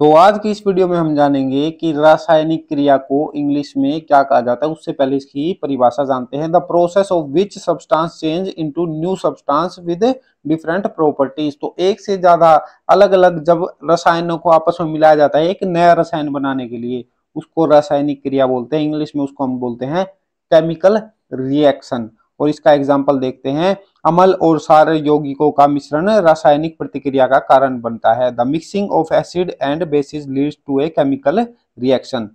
तो आज की इस वीडियो में हम जानेंगे कि रासायनिक क्रिया को इंग्लिश में क्या कहा जाता है उससे पहले इसकी परिभाषा जानते हैं the process of which substance change into new substance with different properties तो एक से ज्यादा अलग अलग जब रसायनों को आपस में मिलाया जाता है एक नया रसायन बनाने के लिए उसको रासायनिक क्रिया बोलते हैं इंग्लिश में उसको हम बोलते हैं केमिकल रिएक्शन और इसका एग्जाम्पल देखते हैं अमल और सार यौगिकों का मिश्रण रासायनिक प्रतिक्रिया का कारण बनता है the mixing of acid and basis leads to a chemical reaction